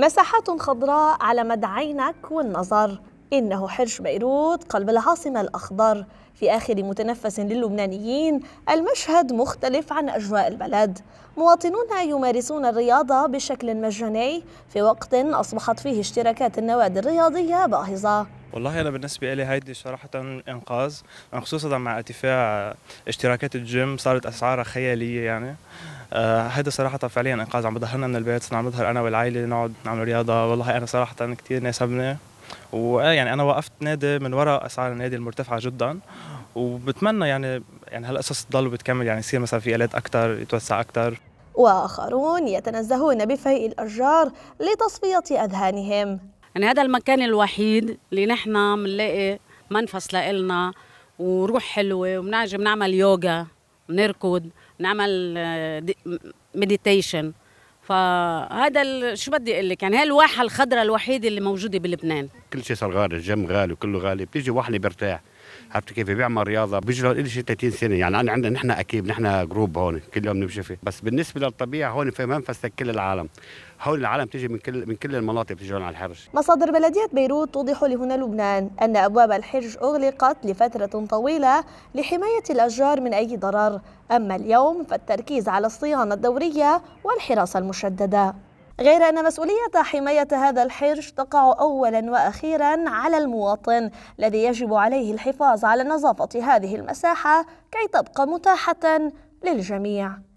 مساحات خضراء على مد عينك والنظر إنه حرش بيروت قلب العاصمة الأخضر في آخر متنفس للبنانيين المشهد مختلف عن أجواء البلد مواطنون يمارسون الرياضة بشكل مجاني في وقت أصبحت فيه اشتراكات النوادي الرياضية باهظة والله أنا بالنسبة لي هيدي صراحة إنقاذ خصوصا مع ارتفاع اشتراكات الجيم صارت أسعارها خيالية يعني آه، هذا صراحه فعليا انقاذ عم بظهرنا من البيت صرنا عم نظهر انا والعائله نقعد نعمل رياضه والله انا صراحه كثير ناسبني ويعني آه، انا وقفت نادي من وراء اسعار النادي المرتفعه جدا وبتمنى يعني يعني هالقصص تضل وبتكمل يعني يصير مثلا في الات اكثر يتوسع اكثر واخرون يتنزهون بفيء الاشجار لتصفيه اذهانهم يعني هذا المكان الوحيد اللي نحن بنلاقي منفس لإلنا وروح حلوه وبنعجب نعمل يوغا نركض نعمل آه، مديتيشن فهذا شو بدي اقول لك يعني هي الواحه الخضراء الوحيده اللي موجوده بلبنان كل شيء صار غالي الجم غالي وكله غالي بتيجي واحده برتاح عرفت كيف بيعمل رياضه بيجروا له شيء 30 سنه يعني انا عندنا نحن اكيد نحن جروب هون كل يوم نمشي فيه بس بالنسبه للطبيعه هون في منفس كل العالم هول العالم تيجي من كل من كل المناطق بتيجي على الحرج مصادر بلديه بيروت توضح لهنا لبنان ان ابواب الحرج اغلقت لفتره طويله لحمايه الاشجار من اي ضرر اما اليوم فالتركيز على الصيانه الدوريه والحراسه المشدده غير أن مسؤولية حماية هذا الحرش تقع أولا وأخيرا على المواطن الذي يجب عليه الحفاظ على نظافة هذه المساحة كي تبقى متاحة للجميع